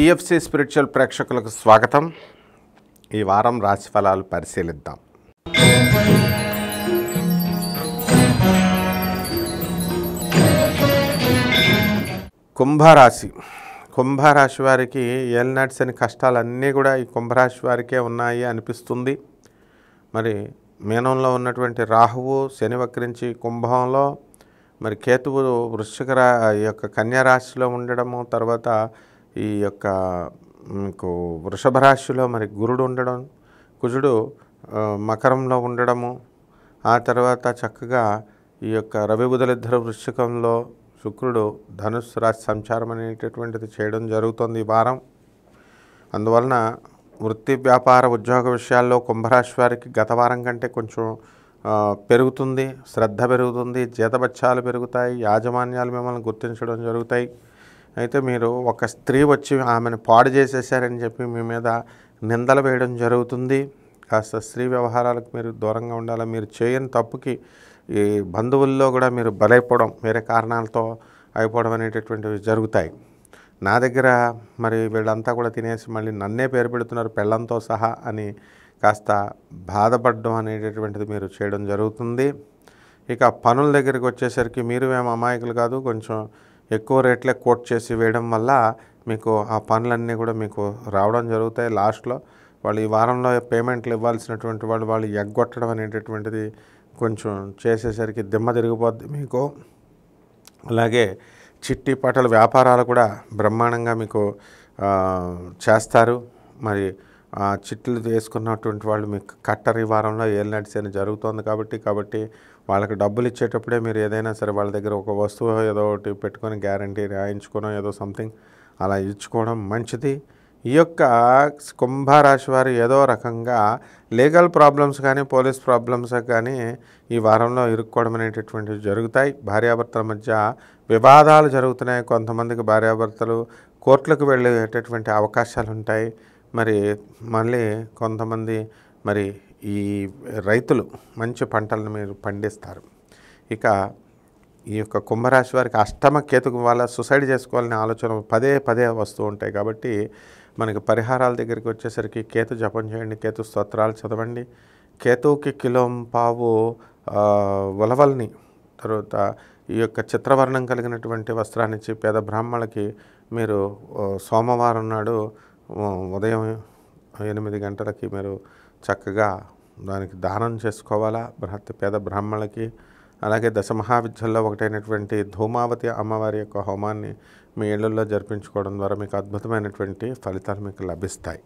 TFC spiritual ప్రేక్షకులకు స్వాగతం ఈ వారం రాశి ఫలాలు పరిశీలిద్దాం కుంభరాశి కుంభరాశి వారికి ఏల్నాట్స్ అనే కష్టాలన్నీ కూడా ఈ కుంభరాశి వారికే ఉన్నాయి అనిపిస్తుంది మరి మీనంలో ఉన్నటువంటి రాహువు శని వక్రించి కుంభంలో మరి కేతువు వృశ్చిక రా ఈ యొక్క కన్యారాశిలో ఉండడము తర్వాత ఈ యొక్క మీకు వృషభ రాశిలో మరి గురుడు ఉండడం కుజుడు మకరంలో ఉండడము ఆ తర్వాత చక్కగా ఈ యొక్క రవి బుధలిద్దర వృశ్చికంలో శుక్రుడు ధనుస్సు రాశి సంచారం అనేటటువంటిది చేయడం జరుగుతుంది ఈ వారం అందువలన వృత్తి వ్యాపార ఉద్యోగ విషయాల్లో కుంభరాశి వారికి గత వారం కంటే కొంచెం పెరుగుతుంది శ్రద్ధ పెరుగుతుంది జీతబత్యాలు పెరుగుతాయి యాజమాన్యాలు మిమ్మల్ని గుర్తించడం జరుగుతాయి అయితే మీరు ఒక స్త్రీ వచ్చి ఆమెను పాడు చేసేసారని చెప్పి మీ మీద నిందలు వేయడం జరుగుతుంది కాస్త స్త్రీ వ్యవహారాలకు మీరు దూరంగా ఉండాలి మీరు చేయని తప్పుకి ఈ బంధువుల్లో కూడా మీరు బలైపోవడం వేరే కారణాలతో అయిపోవడం అనేటటువంటివి జరుగుతాయి నా దగ్గర మరి వీళ్ళంతా కూడా తినేసి మళ్ళీ నన్నే పేరు పెడుతున్నారు పెళ్ళంతో సహా అని కాస్త బాధపడడం అనేటటువంటిది మీరు చేయడం జరుగుతుంది ఇక పనుల దగ్గరికి వచ్చేసరికి మీరు మేము అమాయకులు కాదు కొంచెం ఎక్కువ రేట్లే కోట్ చేసి వేయడం వల్ల మీకు ఆ పనులన్నీ కూడా మీకు రావడం జరుగుతాయి లాస్ట్లో వాళ్ళు ఈ వారంలో పేమెంట్లు ఇవ్వాల్సినటువంటి వాళ్ళు వాళ్ళు ఎగ్గొట్టడం అనేటటువంటిది కొంచెం చేసేసరికి దిమ్మ తిరిగిపోద్ది మీకు అలాగే చిట్టి పటల వ్యాపారాలు కూడా బ్రహ్మాండంగా మీకు చేస్తారు మరి చిట్లు వేసుకున్నటువంటి వాళ్ళు మీకు కట్టరి వారంలో ఏలు నడిచేది జరుగుతుంది కాబట్టి కాబట్టి వాళ్ళకి డబ్బులు ఇచ్చేటప్పుడే మీరు ఏదైనా సరే వాళ్ళ దగ్గర ఒక వస్తువు ఏదో ఒకటి పెట్టుకొని గ్యారంటీ రాయించుకోవడం ఏదో సంథింగ్ అలా ఇచ్చుకోవడం మంచిది ఈ యొక్క కుంభరాశి వారు ఏదో రకంగా లీగల్ ప్రాబ్లమ్స్ కానీ పోలీస్ ప్రాబ్లమ్స్ కానీ ఈ వారంలో ఇరుక్కోవడం అనేటటువంటివి జరుగుతాయి భార్యాభర్తల మధ్య వివాదాలు జరుగుతున్నాయి కొంతమందికి భార్యాభర్తలు కోర్టులకు వెళ్ళేటటువంటి అవకాశాలు ఉంటాయి మరి మళ్ళీ కొంతమంది మరి ఈ రైతులు మంచి పంటలను మీరు పండిస్తారు ఇక ఈ యొక్క కుంభరాశి వారికి అష్టమ కేతుకు వాళ్ళ సుసైడ్ చేసుకోవాలనే ఆలోచన పదే పదే వస్తూ ఉంటాయి కాబట్టి మనకి పరిహారాల దగ్గరికి వచ్చేసరికి కేతు జపం చేయండి కేతు స్తోత్రాలు చదవండి కేతువుకి కిలోం పావు ఉలవల్ని తర్వాత ఈ యొక్క చిత్రవర్ణం కలిగినటువంటి వస్త్రాన్నిచ్చి పేద బ్రాహ్మణులకి మీరు సోమవారం నాడు ఉదయం ఎనిమిది గంటలకి మీరు చక్కగా దానికి దానం చేసుకోవాలా బృహత్ పేద బ్రాహ్మణులకి అలాగే దశ మహావిద్యల్లో ఒకటైనటువంటి ధూమావతి అమ్మవారి యొక్క హోమాన్ని మీ ఇళ్లలో జరిపించుకోవడం ద్వారా మీకు అద్భుతమైనటువంటి ఫలితాలు మీకు లభిస్తాయి